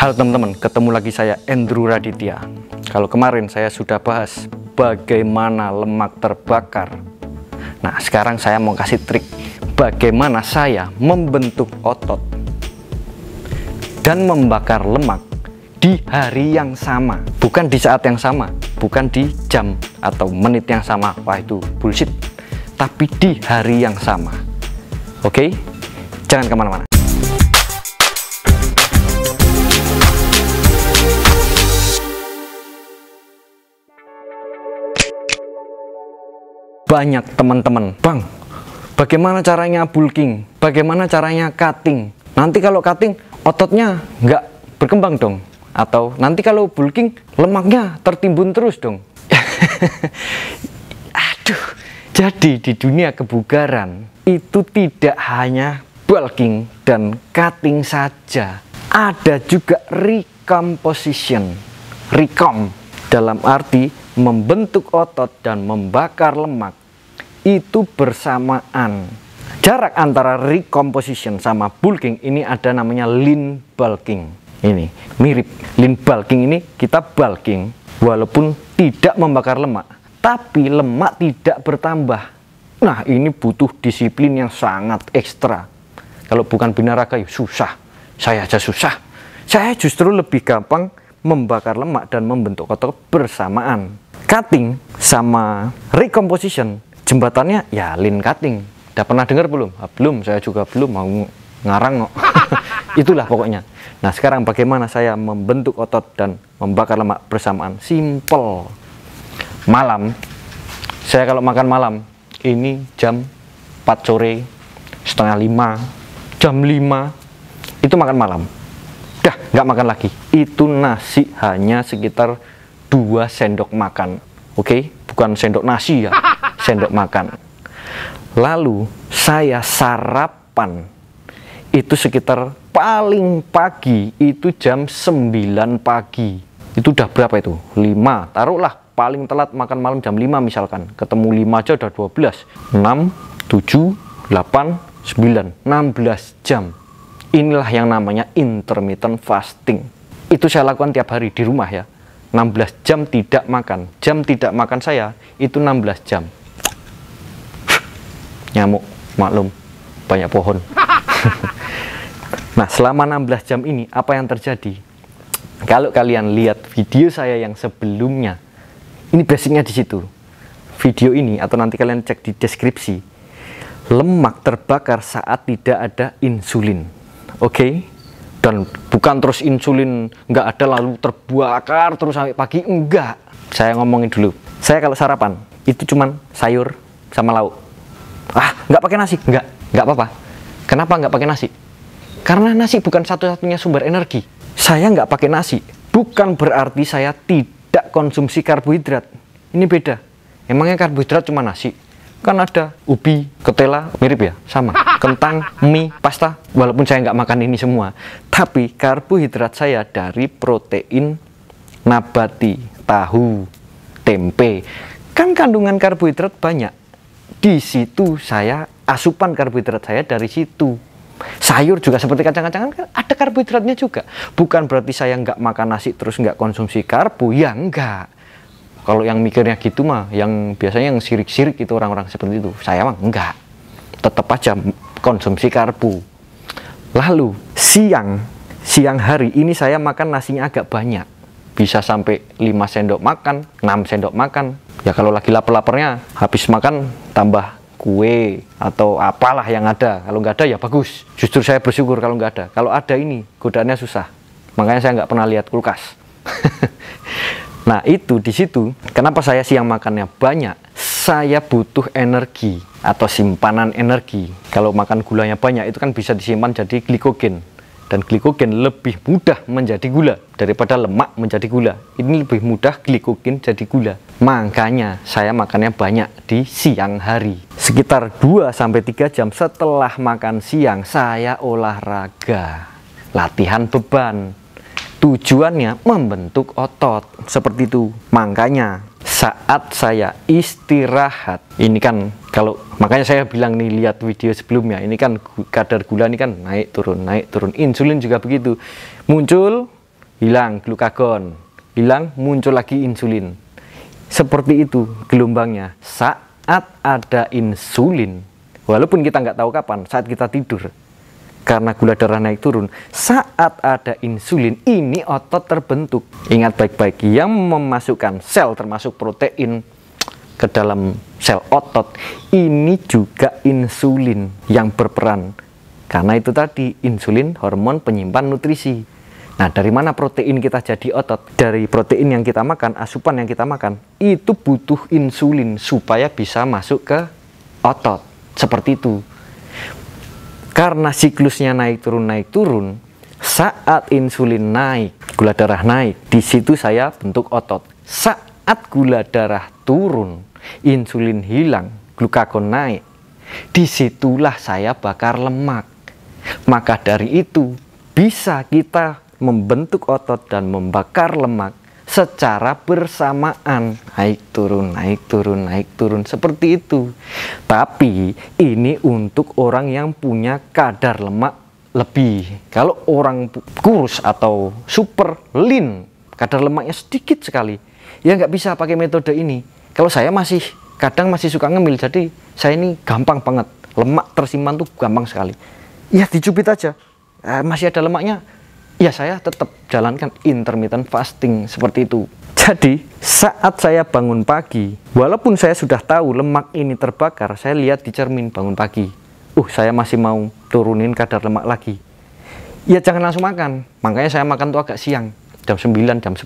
Halo teman-teman, ketemu lagi saya Andrew Raditya. Kalau kemarin saya sudah bahas bagaimana lemak terbakar. Nah, sekarang saya mau kasih trik bagaimana saya membentuk otot dan membakar lemak di hari yang sama, bukan di saat yang sama, bukan di jam atau menit yang sama. Wah, itu bullshit. Tapi di hari yang sama. Oke? Jangan kemana-mana. banyak teman-teman. Bang, bagaimana caranya bulking? Bagaimana caranya cutting? Nanti kalau cutting, ototnya nggak berkembang dong. Atau nanti kalau bulking, lemaknya tertimbun terus dong. Aduh, jadi di dunia kebugaran, itu tidak hanya bulking dan cutting saja. Ada juga recomposition. Recom dalam arti membentuk otot dan membakar lemak itu bersamaan. Jarak antara recomposition sama bulking ini ada namanya lean bulking. Ini mirip lean bulking ini kita bulking walaupun tidak membakar lemak, tapi lemak tidak bertambah. Nah, ini butuh disiplin yang sangat ekstra. Kalau bukan binaraga ya susah. Saya aja susah. Saya justru lebih gampang membakar lemak dan membentuk otot bersamaan. Cutting sama recomposition jembatannya ya lin cutting udah pernah dengar belum ah, belum saya juga belum mau ngarang kok itulah pokoknya nah sekarang bagaimana saya membentuk otot dan membakar lemak bersamaan simple malam saya kalau makan malam ini jam 4 sore setengah 5 jam 5 itu makan malam dah nggak makan lagi itu nasi hanya sekitar 2 sendok makan oke okay? bukan sendok nasi ya sendok makan. Lalu saya sarapan itu sekitar paling pagi itu jam 9 pagi. Itu udah berapa itu? 5. Taruhlah paling telat makan malam jam 5 misalkan. Ketemu 5 aja udah 12. 6, 7, 8, 9, 16 jam. Inilah yang namanya intermittent fasting. Itu saya lakukan tiap hari di rumah ya. 16 jam tidak makan. Jam tidak makan saya itu 16 jam nyamuk maklum banyak pohon nah selama 16 jam ini apa yang terjadi kalau kalian lihat video saya yang sebelumnya ini basicnya di situ video ini atau nanti kalian cek di deskripsi lemak terbakar saat tidak ada insulin oke okay? dan bukan terus insulin nggak ada lalu terbakar terus sampai pagi enggak saya ngomongin dulu saya kalau sarapan itu cuman sayur sama lauk ah nggak pakai nasi nggak nggak apa-apa kenapa nggak pakai nasi karena nasi bukan satu-satunya sumber energi saya nggak pakai nasi bukan berarti saya tidak konsumsi karbohidrat ini beda emangnya karbohidrat cuma nasi kan ada ubi, ketela, mirip ya, sama. Kentang, mie, pasta, walaupun saya nggak makan ini semua. Tapi karbohidrat saya dari protein nabati, tahu, tempe. Kan kandungan karbohidrat banyak di situ saya asupan karbohidrat saya dari situ sayur juga seperti kacang-kacangan kan ada karbohidratnya juga bukan berarti saya nggak makan nasi terus nggak konsumsi karbo ya enggak kalau yang mikirnya gitu mah yang biasanya yang sirik-sirik itu orang-orang seperti itu saya mah enggak tetap aja konsumsi karbo lalu siang siang hari ini saya makan nasinya agak banyak bisa sampai 5 sendok makan, 6 sendok makan. Ya kalau lagi lapar-laparnya habis makan tambah kue atau apalah yang ada. Kalau nggak ada ya bagus. Justru saya bersyukur kalau nggak ada. Kalau ada ini godaannya susah. Makanya saya nggak pernah lihat kulkas. nah itu di situ kenapa saya siang makannya banyak saya butuh energi atau simpanan energi. Kalau makan gulanya banyak itu kan bisa disimpan jadi glikogen dan glikogen lebih mudah menjadi gula daripada lemak menjadi gula. Ini lebih mudah glikogen jadi gula. Makanya saya makannya banyak di siang hari. Sekitar 2 sampai 3 jam setelah makan siang saya olahraga. Latihan beban. Tujuannya membentuk otot. Seperti itu. Makanya saat saya istirahat ini kan kalau makanya saya bilang nih lihat video sebelumnya ini kan kadar gula ini kan naik turun naik turun insulin juga begitu muncul hilang glukagon hilang muncul lagi insulin seperti itu gelombangnya saat ada insulin walaupun kita nggak tahu kapan saat kita tidur karena gula darah naik turun saat ada insulin ini otot terbentuk ingat baik-baik yang memasukkan sel termasuk protein ke dalam sel otot ini juga insulin yang berperan karena itu tadi insulin hormon penyimpan nutrisi nah dari mana protein kita jadi otot dari protein yang kita makan asupan yang kita makan itu butuh insulin supaya bisa masuk ke otot seperti itu karena siklusnya naik turun naik turun, saat insulin naik, gula darah naik, di situ saya bentuk otot. Saat gula darah turun, insulin hilang, glukagon naik, disitulah saya bakar lemak. Maka dari itu, bisa kita membentuk otot dan membakar lemak secara bersamaan naik turun naik turun naik turun seperti itu tapi ini untuk orang yang punya kadar lemak lebih kalau orang kurus atau super lean kadar lemaknya sedikit sekali ya nggak bisa pakai metode ini kalau saya masih kadang masih suka ngemil jadi saya ini gampang banget lemak tersimpan tuh gampang sekali ya dicubit aja eh, masih ada lemaknya ya saya tetap jalankan intermittent fasting seperti itu. Jadi, saat saya bangun pagi, walaupun saya sudah tahu lemak ini terbakar, saya lihat di cermin bangun pagi. Uh, saya masih mau turunin kadar lemak lagi. Ya jangan langsung makan. Makanya saya makan tuh agak siang, jam 9, jam 10.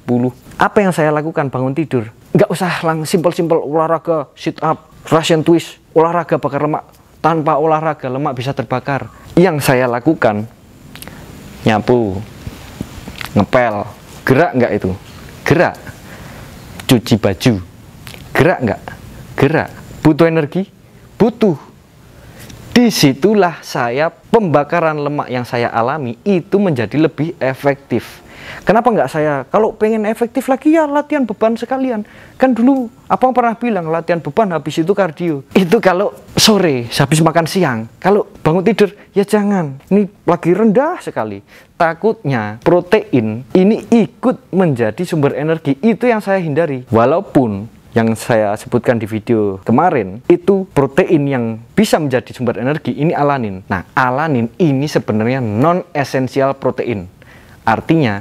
Apa yang saya lakukan bangun tidur? Nggak usah langsung simpel-simpel olahraga, sit up, Russian twist, olahraga bakar lemak. Tanpa olahraga lemak bisa terbakar. Yang saya lakukan nyapu, ngepel gerak nggak itu gerak cuci baju gerak nggak gerak butuh energi butuh disitulah saya pembakaran lemak yang saya alami itu menjadi lebih efektif Kenapa nggak saya? Kalau pengen efektif lagi ya latihan beban sekalian. Kan dulu yang pernah bilang latihan beban habis itu kardio. Itu kalau sore habis makan siang. Kalau bangun tidur ya jangan. Ini lagi rendah sekali. Takutnya protein ini ikut menjadi sumber energi. Itu yang saya hindari. Walaupun yang saya sebutkan di video kemarin itu protein yang bisa menjadi sumber energi ini alanin. Nah, alanin ini sebenarnya non esensial protein. Artinya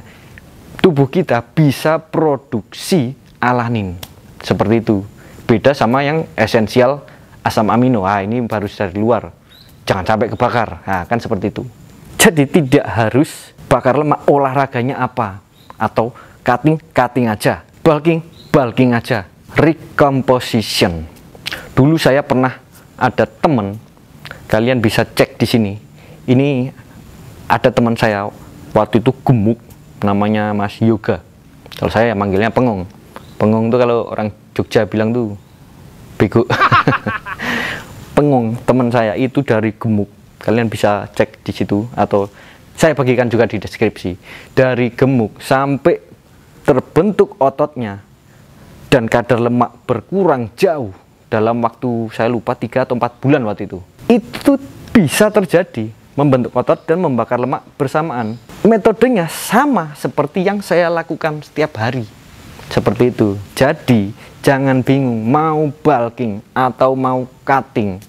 tubuh kita bisa produksi alanin. Seperti itu. Beda sama yang esensial asam amino. Ah, ini baru dari luar. Jangan sampai kebakar. Nah, kan seperti itu. Jadi tidak harus bakar lemak olahraganya apa atau cutting cutting aja, bulking bulking aja, recomposition. Dulu saya pernah ada temen kalian bisa cek di sini. Ini ada teman saya waktu itu gemuk namanya Mas Yoga. Kalau saya manggilnya Pengong. Pengong tuh kalau orang Jogja bilang tuh bego. Pengong teman saya itu dari gemuk. Kalian bisa cek di situ atau saya bagikan juga di deskripsi. Dari gemuk sampai terbentuk ototnya dan kadar lemak berkurang jauh dalam waktu saya lupa 3 atau 4 bulan waktu itu. Itu bisa terjadi membentuk otot dan membakar lemak bersamaan metodenya sama seperti yang saya lakukan setiap hari. Seperti itu. Jadi, jangan bingung mau bulking atau mau cutting.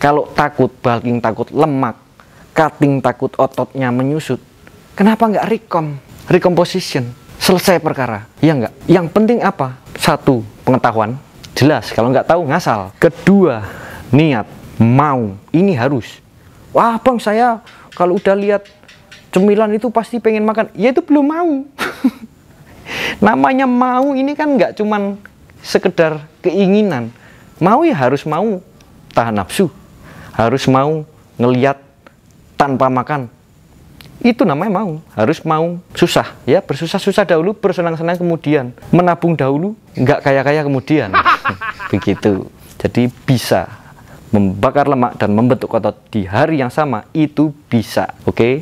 Kalau takut bulking takut lemak, cutting takut ototnya menyusut. Kenapa nggak recom? Recomposition. Selesai perkara. Ya nggak? Yang penting apa? Satu, pengetahuan. Jelas, kalau nggak tahu ngasal. Kedua, niat. Mau. Ini harus. Wah bang, saya kalau udah lihat cemilan itu pasti pengen makan ya itu belum mau namanya mau ini kan nggak cuman sekedar keinginan mau ya harus mau tahan nafsu harus mau ngeliat tanpa makan itu namanya mau harus mau susah ya bersusah-susah dahulu bersenang-senang kemudian menabung dahulu nggak kaya-kaya kemudian begitu jadi bisa membakar lemak dan membentuk otot di hari yang sama itu bisa oke okay?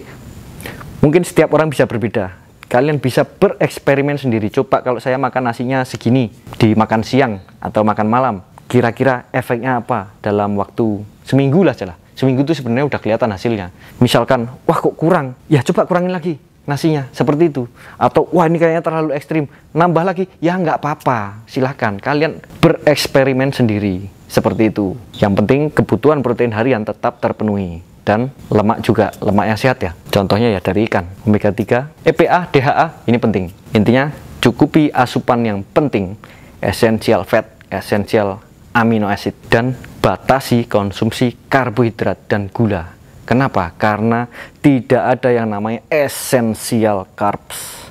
Mungkin setiap orang bisa berbeda. Kalian bisa bereksperimen sendiri. Coba kalau saya makan nasinya segini di makan siang atau makan malam, kira-kira efeknya apa dalam waktu seminggu lah jelas. Seminggu itu sebenarnya udah kelihatan hasilnya. Misalkan, wah kok kurang? Ya coba kurangin lagi nasinya seperti itu atau wah ini kayaknya terlalu ekstrim nambah lagi ya nggak apa-apa silahkan kalian bereksperimen sendiri seperti itu yang penting kebutuhan protein harian tetap terpenuhi dan lemak juga, lemak yang sehat ya. Contohnya ya dari ikan, omega 3, EPA, DHA, ini penting. Intinya cukupi asupan yang penting, essential fat, essential amino acid dan batasi konsumsi karbohidrat dan gula. Kenapa? Karena tidak ada yang namanya essential carbs.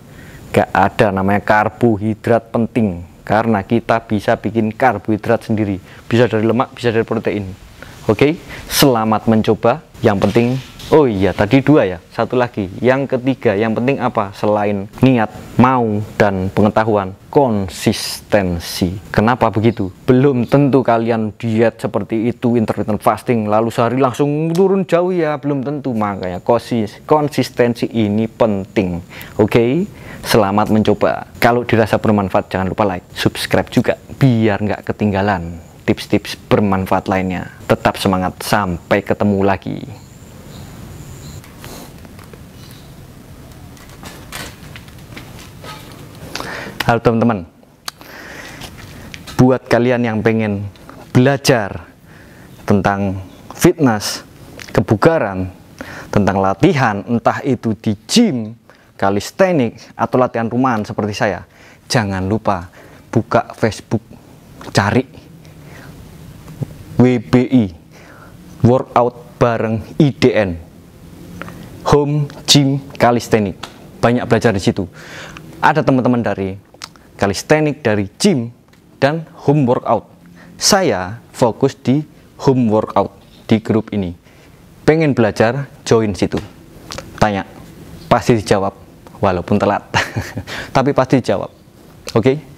Gak ada namanya karbohidrat penting karena kita bisa bikin karbohidrat sendiri, bisa dari lemak, bisa dari protein. Oke, selamat mencoba yang penting oh iya tadi dua ya satu lagi yang ketiga yang penting apa selain niat mau dan pengetahuan konsistensi kenapa begitu belum tentu kalian diet seperti itu intermittent fasting lalu sehari langsung turun jauh ya belum tentu makanya konsis konsistensi ini penting oke okay? selamat mencoba kalau dirasa bermanfaat jangan lupa like subscribe juga biar nggak ketinggalan tips-tips bermanfaat lainnya. Tetap semangat, sampai ketemu lagi. Halo teman-teman, buat kalian yang pengen belajar tentang fitness, kebugaran, tentang latihan, entah itu di gym, kalistenik, atau latihan rumahan seperti saya, jangan lupa buka Facebook, cari WBI workout bareng IDN home gym calisthenic banyak belajar di situ ada teman-teman dari calisthenic dari gym dan home workout saya fokus di home workout di grup ini pengen belajar join situ tanya pasti dijawab walaupun telat tapi pasti dijawab oke okay?